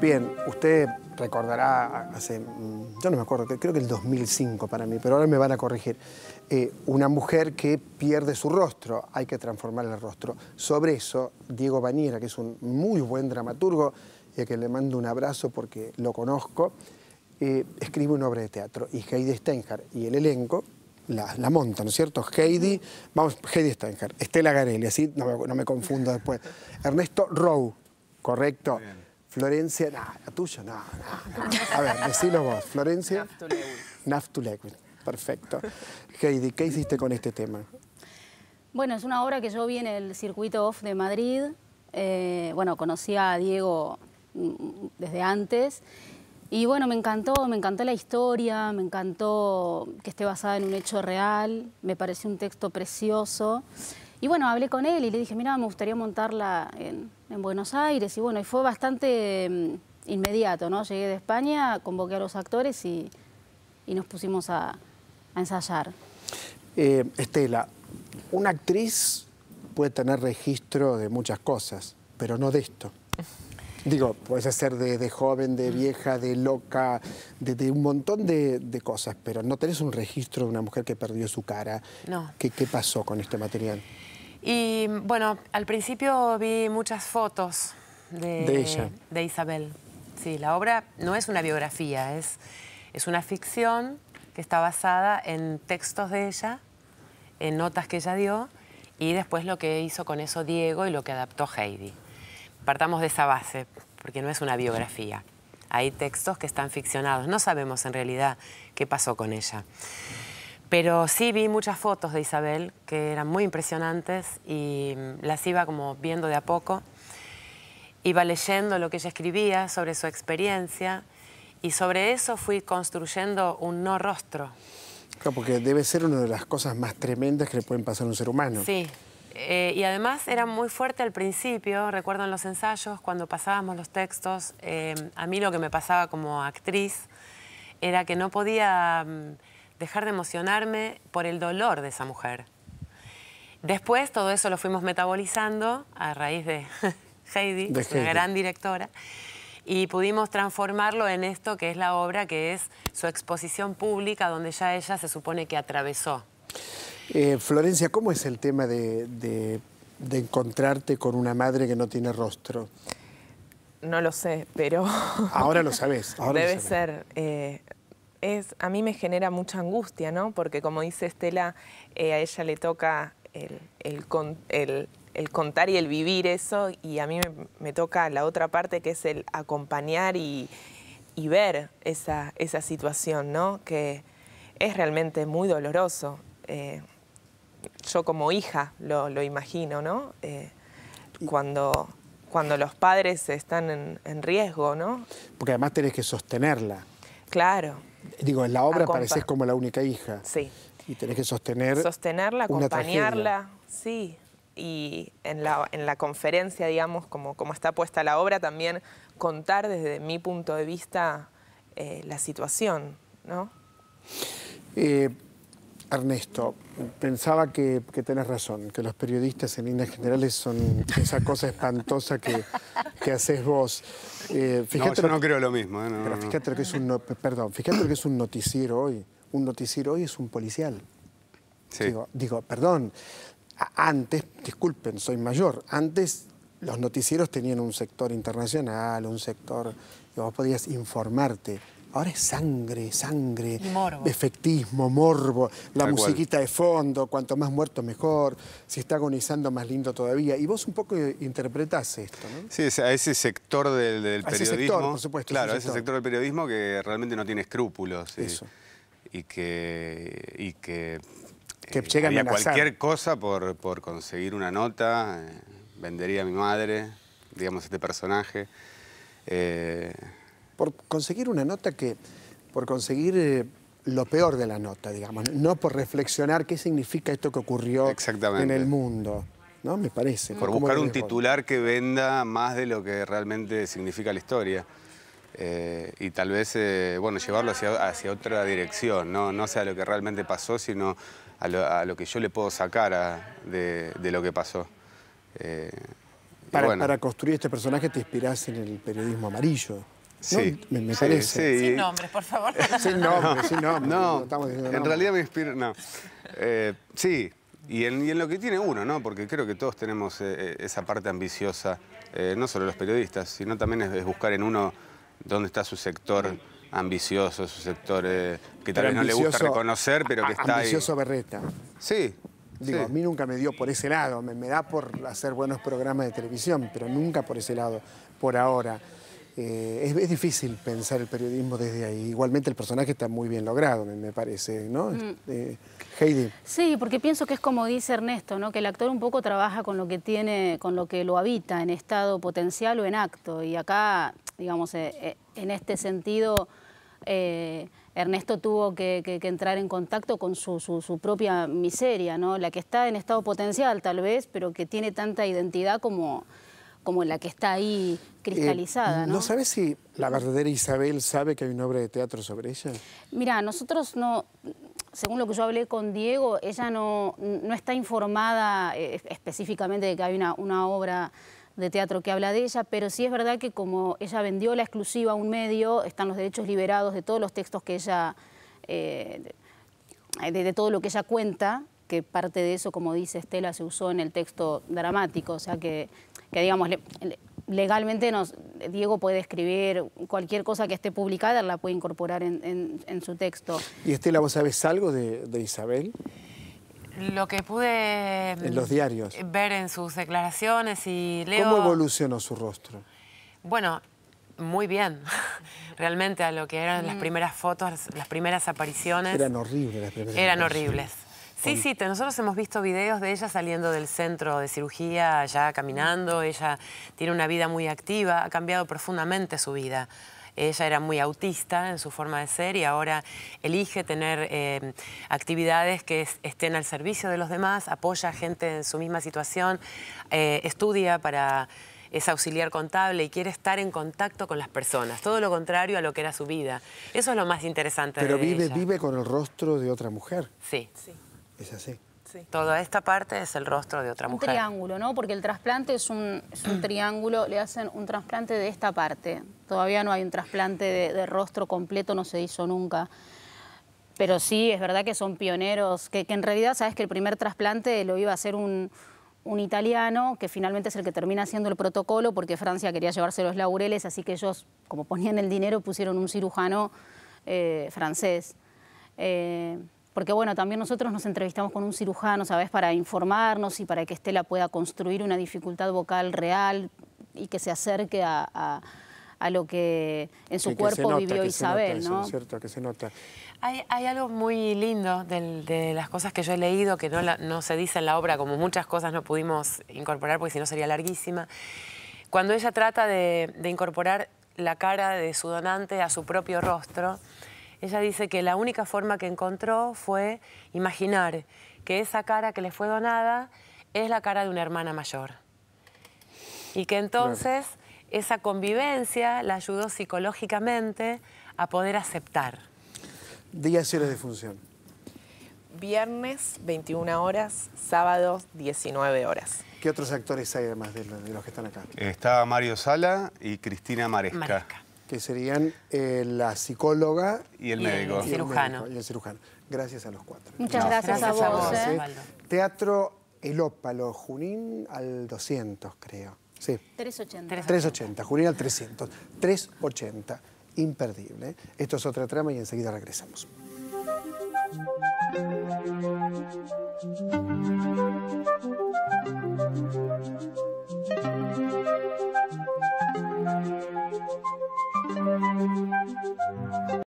Bien, usted recordará hace, yo no me acuerdo, creo que el 2005 para mí, pero ahora me van a corregir, eh, una mujer que pierde su rostro, hay que transformar el rostro. Sobre eso, Diego Baniera, que es un muy buen dramaturgo y a quien le mando un abrazo porque lo conozco, eh, escribe una obra de teatro, y Heide Steinhardt y el elenco, la, monta, ¿no es cierto? Heidi, vamos, Heidi Stenger, Estela Garelli, así no me, no confundo después. Ernesto Rowe, correcto. Florencia, la tuya, no, no, A ver, decilo vos, Florencia. Naftulewin. perfecto. Heidi, ¿qué hiciste con este tema? Bueno, es una obra que yo vi en el circuito off de Madrid. Eh, bueno, conocí a Diego mm, desde antes y bueno, me encantó, me encantó la historia, me encantó que esté basada en un hecho real, me pareció un texto precioso. Y bueno, hablé con él y le dije, mira, me gustaría montarla en, Buenos Aires. Y bueno, y fue bastante mm, inmediato, ¿no? Llegué de España, convoqué a los actores y, nos pusimos a, ensayar. Eh, Estela, una actriz puede tener registro de muchas cosas, pero no de esto. Digo, puedes hacer de, joven, de mm. vieja, de loca, de, un montón de, cosas, pero no tenés un registro de una mujer que perdió su cara. No. ¿Qué, pasó con este material? Y bueno, al principio vi muchas fotos de, Isabel. Sí, la obra no es una biografía, es, es una ficción que está basada en textos de ella, en notas que ella dio, y después lo que hizo con eso Diego y lo que adaptó Heidi partamos de esa base, porque no es una biografía. Hay textos que están ficcionados, no sabemos en realidad qué pasó con ella. Pero sí vi muchas fotos de Isabel que eran muy impresionantes y mm, las iba como viendo de a poco. Iba leyendo lo que ella escribía sobre su experiencia y sobre eso fui construyendo un no rostro. Claro, porque debe ser una de las cosas más tremendas que le pueden pasar a un ser humano. Sí, eh, y además era muy fuerte al principio, recuerdo en los ensayos, cuando pasábamos los textos, eh, a mí lo que me pasaba como actriz era que no podía mm, dejar de emocionarme por el dolor de esa mujer. Después todo eso lo fuimos metabolizando a raíz de Heidi, la gran directora, y pudimos transformarlo en esto que es la obra, que es su exposición pública, donde ya ella se supone que atravesó eh, Florencia, ¿cómo es el tema de, encontrarte con una madre que no tiene rostro? No lo sé, pero... Ahora lo sabes. Debe ser. Eh, es, a mí me genera mucha angustia, ¿no? Porque como dice Estela, eh, a ella le toca el, contar y el vivir eso, y a mí me, toca la otra parte que es el acompañar y, ver esa situación, ¿no? Que es realmente muy doloroso. Eh, yo como hija lo, imagino, ¿no? Eh, cuando, cuando los padres están en, riesgo, ¿no? Porque además tenés que sostenerla. Claro. Digo, en la obra pareces como la única hija. Sí. Y tenés que sostener. Sostenerla, acompañarla, sí. Y en la, conferencia, digamos, como, como está puesta la obra, también contar desde mi punto de vista eh, la situación, ¿no? Ernesto, pensaba que, tenés razón, que los periodistas en líneas generales son esa cosa espantosa que, haces vos. Eh, no, yo no creo lo mismo. ¿eh? pero fíjate lo que es un... Perdón, fíjate que es un noticiero hoy. Un noticiero hoy es un policial. Digo, perdón, antes, disculpen, soy mayor, antes los noticieros tenían un sector internacional, un sector... Vos podías informarte Ahora es sangre, sangre, efectismo, morbo, la musiquita de fondo, cuanto más muerto mejor, si está agonizando más lindo todavía. Y vos un poco interpretás esto, ¿no? Sí, a ese sector del, del a periodismo. Ese sector, por supuesto. Claro, ese sector. del periodismo que realmente no tiene escrúpulos. Y, Eso. Y que, y que, que eh, llega a cualquier cosa por, conseguir una nota, eh, vendería a mi madre, digamos, este personaje. Eh, por conseguir una nota que, por conseguir eh, lo peor de la nota, digamos, no por reflexionar qué significa esto que ocurrió en el mundo. ¿No? Me parece. Por buscar un titular que venda más de lo que realmente significa la historia. Eh, y tal vez, eh, bueno, llevarlo hacia, otra dirección, ¿no? no sea lo que realmente pasó, sino a lo, que yo le puedo sacar de, lo que pasó. para, para construir este personaje te inspirás en el periodismo amarillo. Sí, me, Sin nombres, por favor. Eh, sin nombres, sin nombres. No, en realidad me inspira... No. Eh, sí, y en, lo que tiene uno, ¿no? Porque creo que todos tenemos eh, esa parte ambiciosa, no solo los periodistas, sino también es, buscar en uno dónde está su sector ambicioso, su sector que tal vez no le gusta reconocer, pero que está ambicioso berreta. Sí, Digo, a mí nunca me dio por ese lado, me, me, da por hacer buenos programas de televisión, pero nunca por ese lado, por ahora. Eh, es, difícil pensar el periodismo desde ahí. Igualmente el personaje está muy bien logrado, me, parece, ¿no? Mm. Eh, Heidi. Sí, porque pienso que es como dice Ernesto, ¿no? Que el actor un poco trabaja con lo que tiene, con lo que lo habita, en estado potencial o en acto. Y acá, digamos, eh, en este sentido. Ernesto tuvo que, entrar en contacto con su, su, propia miseria, ¿no? La que está en estado potencial, tal vez, pero que tiene tanta identidad como, como la que está ahí cristalizada. Eh, ¿no? ¿No sabes si la verdadera Isabel sabe que hay una obra de teatro sobre ella? Mira, nosotros no, según lo que yo hablé con Diego, ella no, no está informada eh, específicamente de que hay una, obra de teatro que habla de ella, pero sí es verdad que como ella vendió la exclusiva a un medio, están los derechos liberados de todos los textos que ella, eh, de, todo lo que ella cuenta, que parte de eso, como dice Estela, se usó en el texto dramático, o sea que que digamos, legalmente nos, Diego puede escribir cualquier cosa que esté publicada, la puede incorporar en, su texto. ¿Y Estela, vos sabes algo de, Isabel? Lo que pude mm, ver en sus declaraciones y leo... ¿Cómo evolucionó su rostro? Bueno, muy bien. Realmente a lo que eran las mm. primeras fotos, las primeras apariciones... Eran horribles las primeras Eran horribles. Sí, sí, nosotros hemos visto videos de ella saliendo del centro de cirugía, ya caminando, ella tiene una vida muy activa, ha cambiado profundamente su vida. Ella era muy autista en su forma de ser y ahora elige tener eh, actividades que estén al servicio de los demás, apoya a gente en su misma situación, eh, estudia para es auxiliar contable y quiere estar en contacto con las personas, todo lo contrario a lo que era su vida. Eso es lo más interesante. Pero vive, vive con el rostro de otra mujer. Sí. sí. Sí. Toda esta parte es el rostro de otra mujer. Un triángulo, ¿no? Porque el trasplante es un, triángulo, le hacen un trasplante de esta parte. Todavía no hay un trasplante de, rostro completo, no se hizo nunca. Pero sí, es verdad que son pioneros, que, en realidad, sabes que el primer trasplante lo iba a hacer un, italiano, que finalmente es el que termina haciendo el protocolo porque Francia quería llevarse los laureles, así que ellos, como ponían el dinero, pusieron un cirujano eh, francés. Eh, porque bueno, también nosotros nos entrevistamos con un cirujano, ¿sabes? Para informarnos y para que Estela pueda construir una dificultad vocal real y que se acerque a, a, lo que en su cuerpo vivió Isabel, ¿no? Es cierto, que se nota. Hay, algo muy lindo de, las cosas que yo he leído, que no, no se dice en la obra, como muchas cosas no pudimos incorporar porque si no sería larguísima. Cuando ella trata de incorporar la cara de su donante a su propio rostro, ella dice que la única forma que encontró fue imaginar que esa cara que le fue donada es la cara de una hermana mayor. Y que entonces esa convivencia la ayudó psicológicamente a poder aceptar. Días y de función. Viernes 21 horas, Sábado, 19 horas. ¿Qué otros actores hay además de los que están acá? Está Mario Sala y Cristina Maresca que serían eh, la psicóloga y el médico. Y el cirujano. Gracias a los cuatro. Muchas gracias, a vos. Eh. Eh. Teatro El Junín al 200, creo. Sí. 380. 380, Junín al 300. 380, imperdible. Esto es otra trama y enseguida regresamos.